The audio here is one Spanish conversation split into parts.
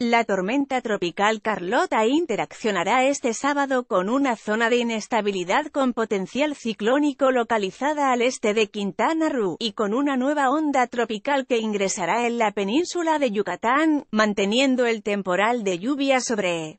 La tormenta tropical Carlota interaccionará este sábado con una zona de inestabilidad con potencial ciclónico localizada al este de Quintana Roo, y con una nueva onda tropical que ingresará en la península de Yucatán, manteniendo el temporal de lluvia sobre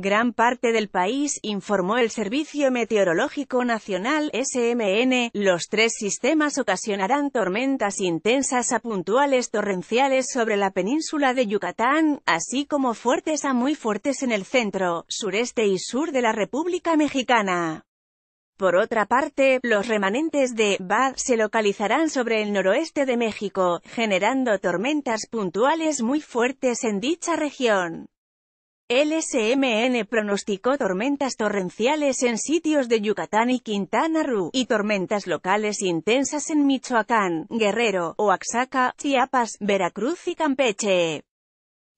gran parte del país, informó el Servicio Meteorológico Nacional SMN, los tres sistemas ocasionarán tormentas intensas a puntuales torrenciales sobre la península de Yucatán, así como fuertes a muy fuertes en el centro, sureste y sur de la República Mexicana. Por otra parte, los remanentes de BAD se localizarán sobre el noroeste de México, generando tormentas puntuales muy fuertes en dicha región. LSMN pronosticó tormentas torrenciales en sitios de Yucatán y Quintana Roo, y tormentas locales intensas en Michoacán, Guerrero, Oaxaca, Chiapas, Veracruz y Campeche.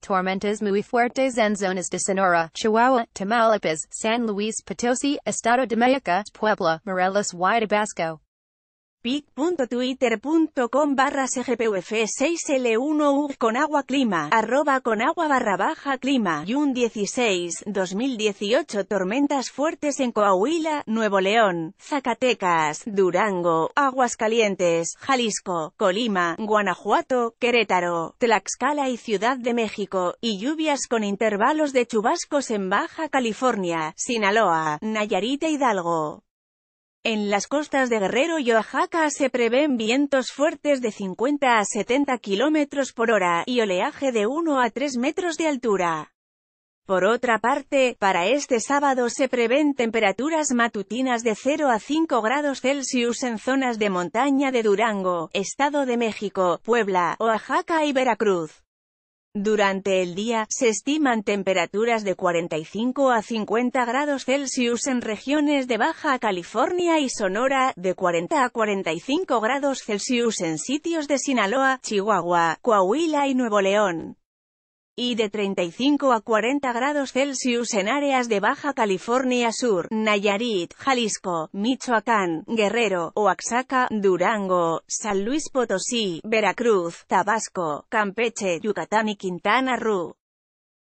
Tormentas muy fuertes en zonas de Sonora, Chihuahua, Tamaulipas, San Luis Potosí, Estado de México, Puebla, Morelos y Tabasco pic.twitter.com barra cgpuf6l1 con agua clima, arroba con agua barra baja clima, y un 16, 2018 tormentas fuertes en Coahuila, Nuevo León, Zacatecas, Durango, Aguascalientes, Jalisco, Colima, Guanajuato, Querétaro, Tlaxcala y Ciudad de México, y lluvias con intervalos de chubascos en Baja California, Sinaloa, nayarita e Hidalgo. En las costas de Guerrero y Oaxaca se prevén vientos fuertes de 50 a 70 km por hora y oleaje de 1 a 3 metros de altura. Por otra parte, para este sábado se prevén temperaturas matutinas de 0 a 5 grados Celsius en zonas de montaña de Durango, Estado de México, Puebla, Oaxaca y Veracruz. Durante el día, se estiman temperaturas de 45 a 50 grados Celsius en regiones de Baja California y Sonora, de 40 a 45 grados Celsius en sitios de Sinaloa, Chihuahua, Coahuila y Nuevo León y de 35 a 40 grados Celsius en áreas de Baja California Sur, Nayarit, Jalisco, Michoacán, Guerrero, Oaxaca, Durango, San Luis Potosí, Veracruz, Tabasco, Campeche, Yucatán y Quintana Roo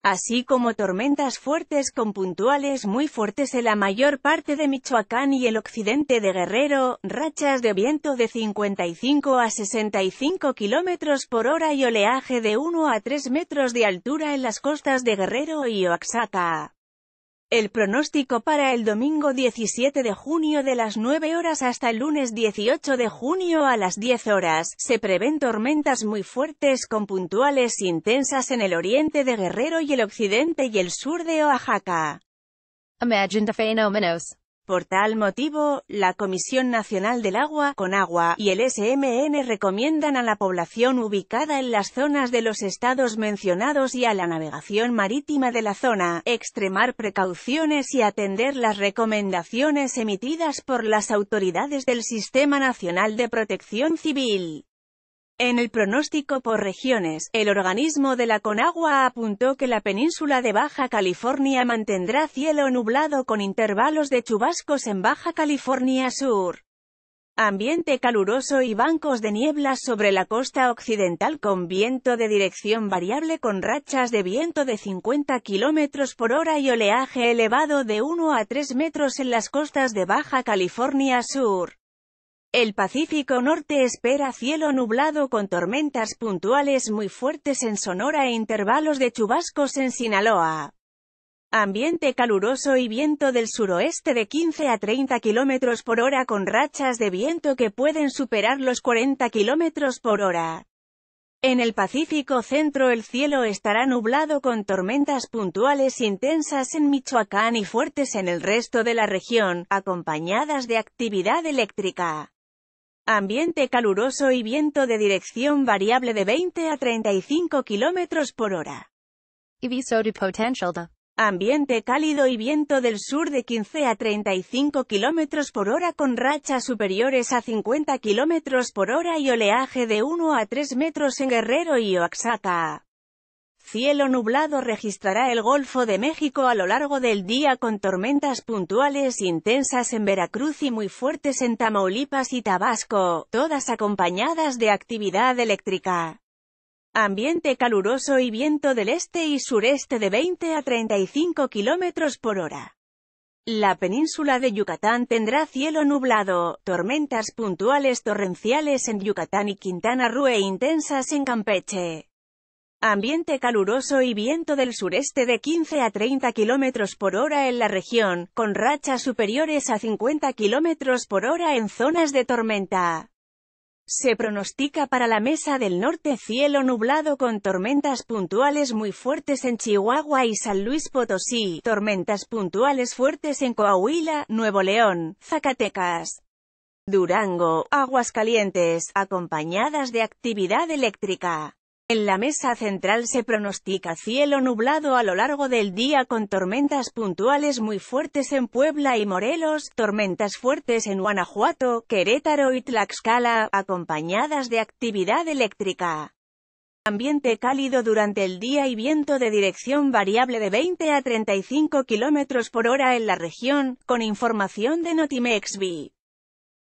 así como tormentas fuertes con puntuales muy fuertes en la mayor parte de Michoacán y el occidente de Guerrero, rachas de viento de 55 a 65 km por hora y oleaje de 1 a 3 metros de altura en las costas de Guerrero y Oaxaca. El pronóstico para el domingo 17 de junio de las 9 horas hasta el lunes 18 de junio a las 10 horas, se prevén tormentas muy fuertes con puntuales intensas en el oriente de Guerrero y el occidente y el sur de Oaxaca. Imagine the por tal motivo, la Comisión Nacional del Agua, Agua y el SMN recomiendan a la población ubicada en las zonas de los estados mencionados y a la navegación marítima de la zona, extremar precauciones y atender las recomendaciones emitidas por las autoridades del Sistema Nacional de Protección Civil. En el pronóstico por regiones, el organismo de la Conagua apuntó que la península de Baja California mantendrá cielo nublado con intervalos de chubascos en Baja California Sur, ambiente caluroso y bancos de niebla sobre la costa occidental con viento de dirección variable con rachas de viento de 50 km por hora y oleaje elevado de 1 a 3 metros en las costas de Baja California Sur. El Pacífico Norte espera cielo nublado con tormentas puntuales muy fuertes en Sonora e intervalos de chubascos en Sinaloa. Ambiente caluroso y viento del suroeste de 15 a 30 km por hora con rachas de viento que pueden superar los 40 km por hora. En el Pacífico Centro el cielo estará nublado con tormentas puntuales intensas en Michoacán y fuertes en el resto de la región, acompañadas de actividad eléctrica. Ambiente caluroso y viento de dirección variable de 20 a 35 km por hora. Ambiente cálido y viento del sur de 15 a 35 km por hora con rachas superiores a 50 km por hora y oleaje de 1 a 3 metros en Guerrero y Oaxaca. Cielo nublado registrará el Golfo de México a lo largo del día con tormentas puntuales intensas en Veracruz y muy fuertes en Tamaulipas y Tabasco, todas acompañadas de actividad eléctrica. Ambiente caluroso y viento del este y sureste de 20 a 35 km por hora. La península de Yucatán tendrá cielo nublado, tormentas puntuales torrenciales en Yucatán y Quintana Roo e intensas en Campeche. Ambiente caluroso y viento del sureste de 15 a 30 km por hora en la región, con rachas superiores a 50 km por hora en zonas de tormenta. Se pronostica para la mesa del norte cielo nublado con tormentas puntuales muy fuertes en Chihuahua y San Luis Potosí, tormentas puntuales fuertes en Coahuila, Nuevo León, Zacatecas, Durango, aguas calientes, acompañadas de actividad eléctrica. En la mesa central se pronostica cielo nublado a lo largo del día con tormentas puntuales muy fuertes en Puebla y Morelos, tormentas fuertes en Guanajuato, Querétaro y Tlaxcala, acompañadas de actividad eléctrica. Ambiente cálido durante el día y viento de dirección variable de 20 a 35 km por hora en la región, con información de Notimexvi.